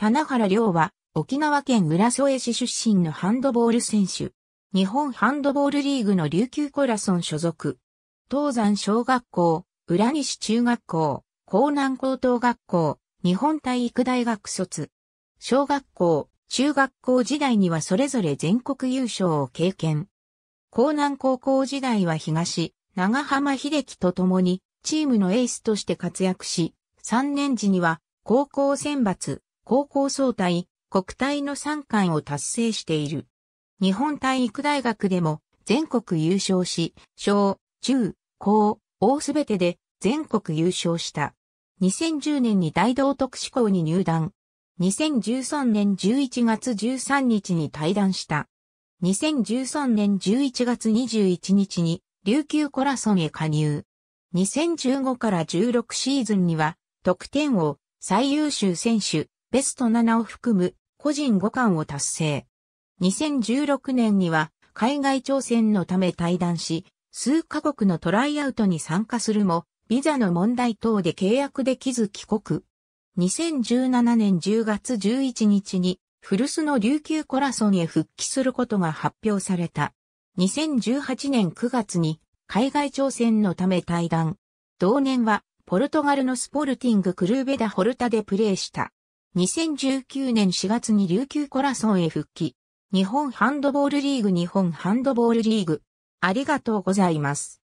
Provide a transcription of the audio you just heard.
棚原亮は、沖縄県浦添市出身のハンドボール選手。日本ハンドボールリーグの琉球コラソン所属。東山小学校、浦西中学校、江南高等学校、日本体育大学卒。小学校、中学校時代にはそれぞれ全国優勝を経験。江南高校時代は東、長浜秀樹と共にチームのエースとして活躍し、3年時には高校選抜、高校総体、国体の3冠を達成している。日本体育大学でも全国優勝し、小、中、高、大すべてで全国優勝した。2010年に大道特志校に入団。2013年11月13日に退団した。2013年11月21日に琉球コラソンへ加入。2015から16シーズンには得点王、最優秀選手、ベスト7を含む個人5冠を達成。2016年には海外挑戦のため退団し、数カ国のトライアウトに参加するも、ビザの問題等で契約できず帰国。2017年10月11日に、古巣の琉球コラソンへ復帰することが発表された。2018年9月に、海外挑戦のため退団。同年は、ポルトガルのスポルティングクルーベダ・ホルタでプレーした。2019年4月に琉球コラソンへ復帰。日本ハンドボールリーグ日本ハンドボールリーグ。ありがとうございます。